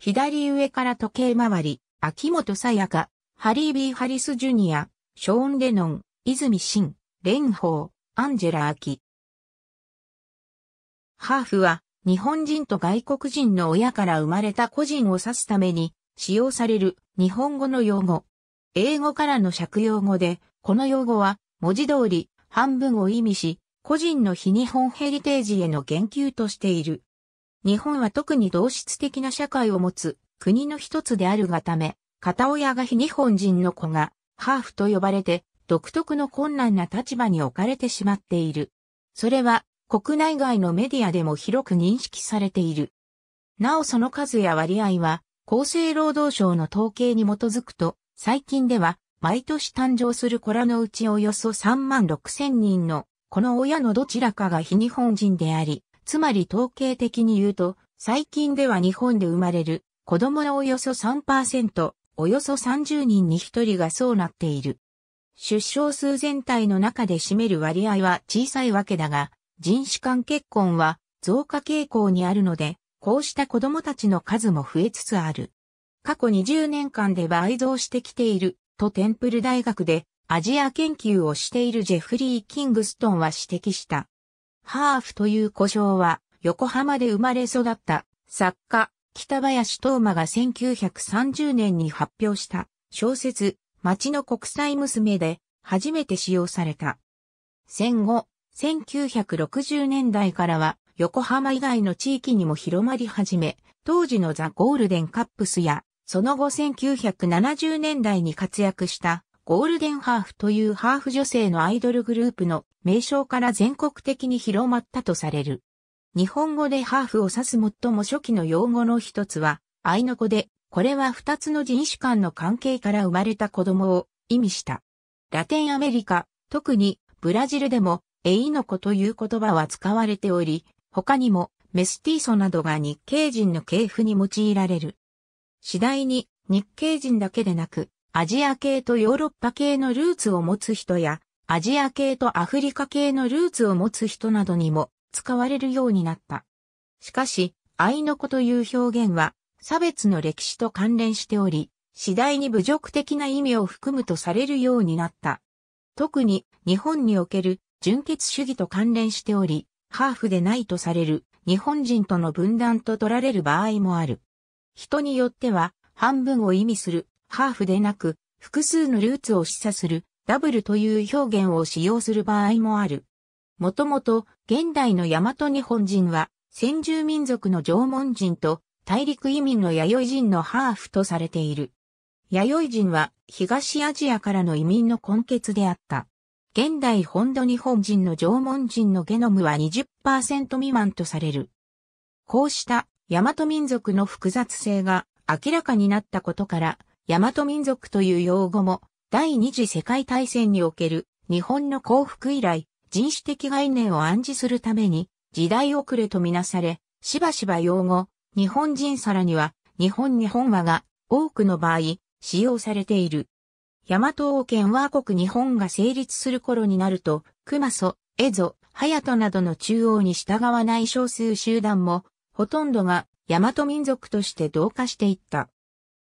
左上から時計回り、秋元さやか、ハリー・ビー・ハリス・ジュニア、ショーン・レノン、泉真、蓮舫、アンジェラ・アキ。ハーフは、日本人と外国人の親から生まれた個人を指すために、使用される日本語の用語。英語からの借用語で、この用語は、文字通り、半分を意味し、個人の非日本ヘリテージへの言及としている。日本は特に同質的な社会を持つ国の一つであるがため、片親が非日本人の子がハーフと呼ばれて独特の困難な立場に置かれてしまっている。それは国内外のメディアでも広く認識されている。なおその数や割合は厚生労働省の統計に基づくと最近では毎年誕生する子らのうちおよそ3万6千人のこの親のどちらかが非日本人であり、つまり統計的に言うと、最近では日本で生まれる子供のおよそ3%、およそ30人に1人がそうなっている。出生数全体の中で占める割合は小さいわけだが、人種間結婚は増加傾向にあるので、こうした子供たちの数も増えつつある。過去20年間で倍増してきている、とテンプル大学でアジア研究をしているジェフリー・キングストンは指摘した。ハーフという呼称は、横浜で生まれ育った作家、北林東馬が1930年に発表した小説、町の国際娘で初めて使用された。戦後、1960年代からは横浜以外の地域にも広まり始め、当時のザ・ゴールデンカップスや、その後1970年代に活躍したゴールデンハーフというハーフ女性のアイドルグループの名称から全国的に広まったとされる。日本語でハーフを指す最も初期の用語の一つは、アイノ語で、これは二つの人種間の関係から生まれた子供を意味した。ラテンアメリカ、特にブラジルでも、エイノコという言葉は使われており、他にもメスティーソなどが日系人の系譜に用いられる。次第に日系人だけでなく、アジア系とヨーロッパ系のルーツを持つ人や、アジア系とアフリカ系のルーツを持つ人などにも使われるようになった。しかし、愛の子という表現は、差別の歴史と関連しており、次第に侮辱的な意味を含むとされるようになった。特に、日本における純血主義と関連しており、ハーフでないとされる日本人との分断と取られる場合もある。人によっては、半分を意味するハーフでなく、複数のルーツを示唆するダブルという表現を使用する場合もある。もともと、現代の大和日本人は、先住民族の縄文人と、大陸移民の弥生人のハーフとされている。弥生人は、東アジアからの移民の根血であった。現代本土日本人の縄文人のゲノムは20%未満とされる。こうした大和民族の複雑性が明らかになったことから、大和民族という用語も第二次世界大戦における日本の降伏以来、人種的概念を暗示するために、時代遅れとみなされ、しばしば用語、日本人さらには、日本日本話が多くの場合、使用されている。大和王権和国日本が成立する頃になると、熊祖、江戸、隼人などの中央に従わない少数集団も、ほとんどが大和民族として同化していった。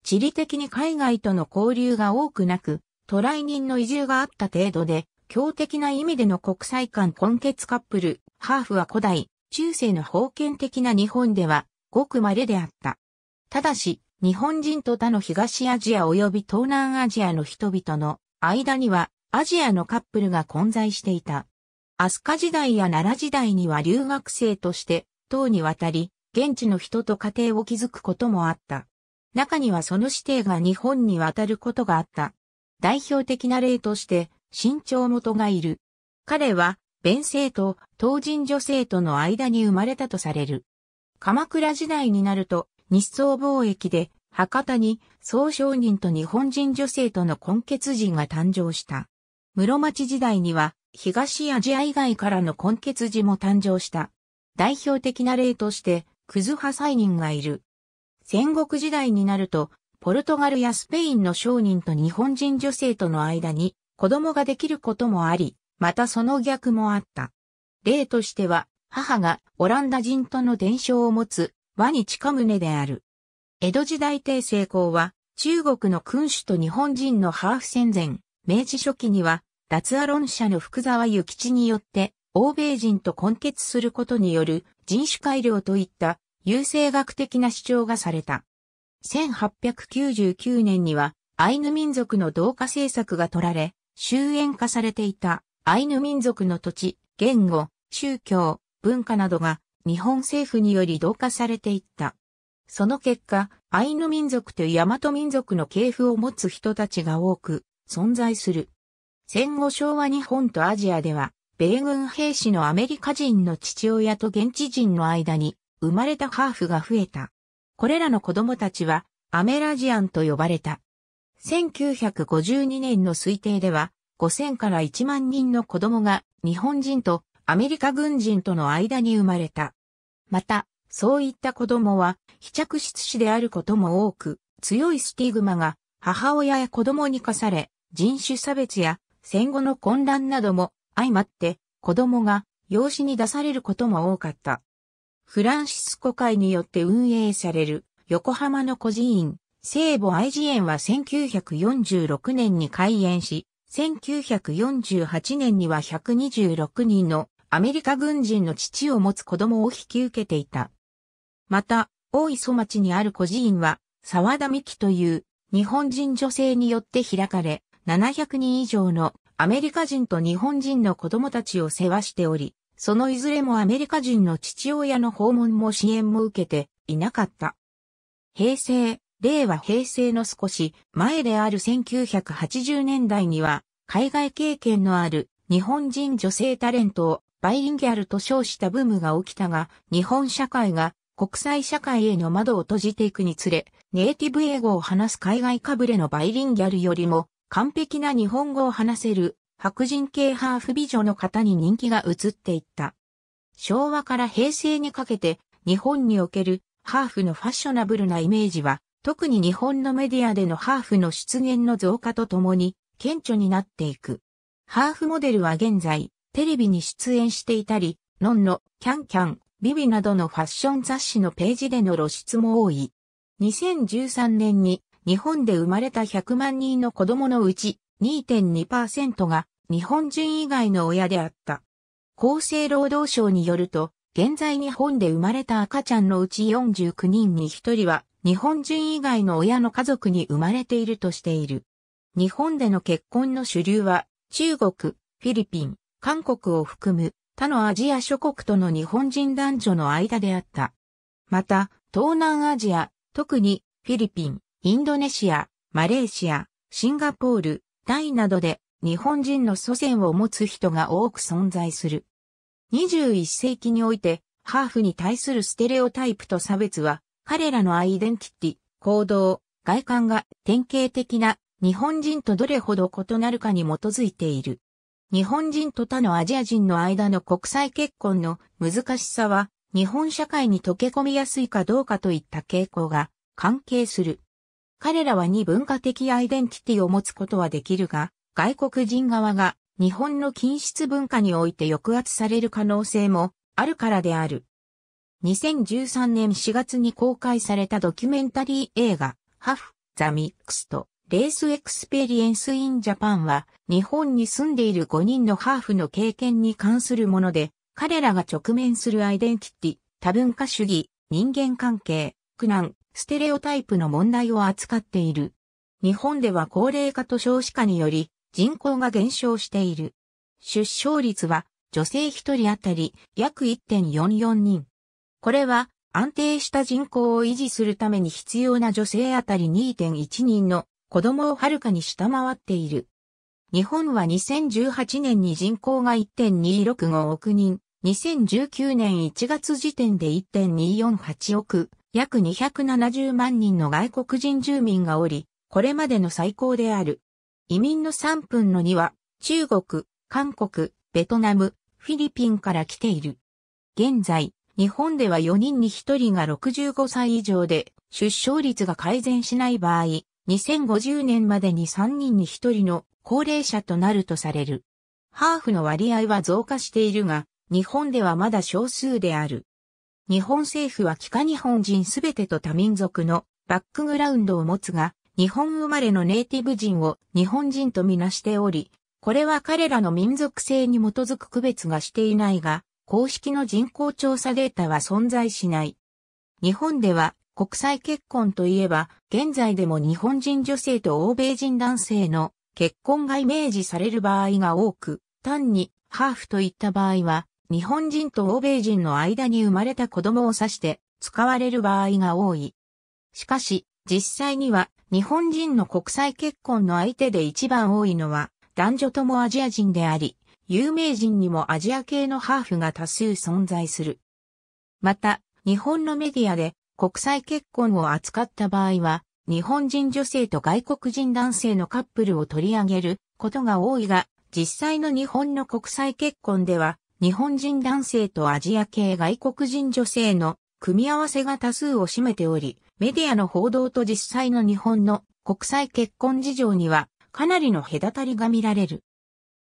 地理的に海外との交流が多くなく、渡来人の移住があった程度で、強敵な意味での国際間根血カップル、ハーフは古代、中世の封建的な日本では、ごく稀であった。ただし、日本人と他の東アジア及び東南アジアの人々の間には、アジアのカップルが混在していた。飛鳥時代や奈良時代には留学生として、等に渡り、現地の人と家庭を築くこともあった。中にはその指定が日本に渡ることがあった。代表的な例として、身長元がいる。彼は、弁政と当人女性との間に生まれたとされる。鎌倉時代になると、日宋貿易で、博多に宋商人と日本人女性との混血人が誕生した。室町時代には、東アジア以外からの混血児も誕生した。代表的な例として、クズサイ人がいる。戦国時代になると、ポルトガルやスペインの商人と日本人女性との間に子供ができることもあり、またその逆もあった。例としては、母がオランダ人との伝承を持つ和に近宗である。江戸時代帝政公は中国の君主と日本人のハーフ戦前、明治初期には脱アロン社の福沢諭吉によって欧米人と混血することによる人種改良といった優勢学的な主張がされた。1899年には、アイヌ民族の同化政策が取られ、終焉化されていたアイヌ民族の土地、言語、宗教、文化などが日本政府により同化されていった。その結果、アイヌ民族と大和民族の系譜を持つ人たちが多く存在する。戦後昭和日本とアジアでは、米軍兵士のアメリカ人の父親と現地人の間に生まれたハーフが増えた。これらの子供たちはアメラジアンと呼ばれた。1952年の推定では5000から1万人の子供が日本人とアメリカ軍人との間に生まれた。また、そういった子供は非着室子であることも多く、強いスティグマが母親や子供に課され、人種差別や戦後の混乱なども相まって子供が養子に出されることも多かった。フランシスコ会によって運営される横浜の孤児院、聖母愛児園は1946年に開園し、1948年には126人のアメリカ軍人の父を持つ子供を引き受けていた。また、大磯町にある孤児院は、沢田美希という日本人女性によって開かれ、700人以上のアメリカ人と日本人の子供たちを世話しており、そのいずれもアメリカ人の父親の訪問も支援も受けていなかった。平成、令和平成の少し前である1980年代には、海外経験のある日本人女性タレントをバイリンギャルと称したブームが起きたが、日本社会が国際社会への窓を閉じていくにつれ、ネイティブ英語を話す海外かぶれのバイリンギャルよりも完璧な日本語を話せる白人系ハーフ美女の方に人気が移っていった。昭和から平成にかけて日本におけるハーフのファッショナブルなイメージは特に日本のメディアでのハーフの出現の増加とともに顕著になっていく。ハーフモデルは現在テレビに出演していたり、ノンのキャンキャン、ビビなどのファッション雑誌のページでの露出も多い。2013年に日本で生まれた100万人の子供のうち2.2%が日本人以外の親であった。厚生労働省によると、現在日本で生まれた赤ちゃんのうち49人に1人は日本人以外の親の家族に生まれているとしている。日本での結婚の主流は中国、フィリピン、韓国を含む他のアジア諸国との日本人男女の間であった。また、東南アジア、特にフィリピン、インドネシア、マレーシア、シンガポール、タイなどで日本人の祖先を持つ人が多く存在する。21世紀において、ハーフに対するステレオタイプと差別は、彼らのアイデンティティ、行動、外観が典型的な日本人とどれほど異なるかに基づいている。日本人と他のアジア人の間の国際結婚の難しさは、日本社会に溶け込みやすいかどうかといった傾向が関係する。彼らは二文化的アイデンティティを持つことはできるが、外国人側が日本の均質文化において抑圧される可能性もあるからである。2013年4月に公開されたドキュメンタリー映画、ハフ、ザ・ミックスと、レースエクスペリエンス・イン・ジャパンは、日本に住んでいる5人のハーフの経験に関するもので、彼らが直面するアイデンティティ、多文化主義、人間関係、苦難、ステレオタイプの問題を扱っている。日本では高齢化と少子化により、人口が減少している。出生率は女性1人当たり約1.44人。これは安定した人口を維持するために必要な女性当たり2.1人の子供をはるかに下回っている。日本は2018年に人口が1.265億人、2019年1月時点で1.248億、約270万人の外国人住民がおり、これまでの最高である。移民の3分の2は、中国、韓国、ベトナム、フィリピンから来ている。現在、日本では4人に1人が65歳以上で、出生率が改善しない場合、2050年までに3人に1人の高齢者となるとされる。ハーフの割合は増加しているが、日本ではまだ少数である。日本政府は帰化日本人すべてと多民族のバックグラウンドを持つが、日本生まれのネイティブ人を日本人とみなしており、これは彼らの民族性に基づく区別がしていないが、公式の人口調査データは存在しない。日本では国際結婚といえば、現在でも日本人女性と欧米人男性の結婚がイメージされる場合が多く、単にハーフといった場合は、日本人と欧米人の間に生まれた子供を指して使われる場合が多い。しかし、実際には日本人の国際結婚の相手で一番多いのは男女ともアジア人であり、有名人にもアジア系のハーフが多数存在する。また、日本のメディアで国際結婚を扱った場合は、日本人女性と外国人男性のカップルを取り上げることが多いが、実際の日本の国際結婚では、日本人男性とアジア系外国人女性の組み合わせが多数を占めており、メディアの報道と実際の日本の国際結婚事情にはかなりの隔たりが見られる。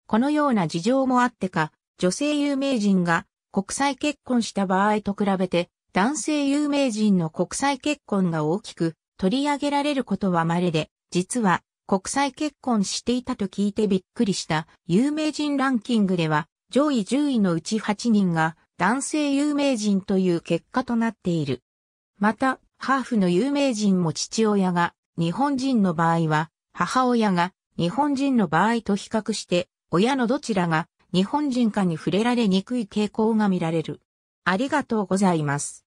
このような事情もあってか、女性有名人が国際結婚した場合と比べて、男性有名人の国際結婚が大きく取り上げられることは稀で、実は国際結婚していたと聞いてびっくりした有名人ランキングでは上位10位のうち8人が男性有名人という結果となっている。また、ハーフの有名人も父親が日本人の場合は、母親が日本人の場合と比較して、親のどちらが日本人かに触れられにくい傾向が見られる。ありがとうございます。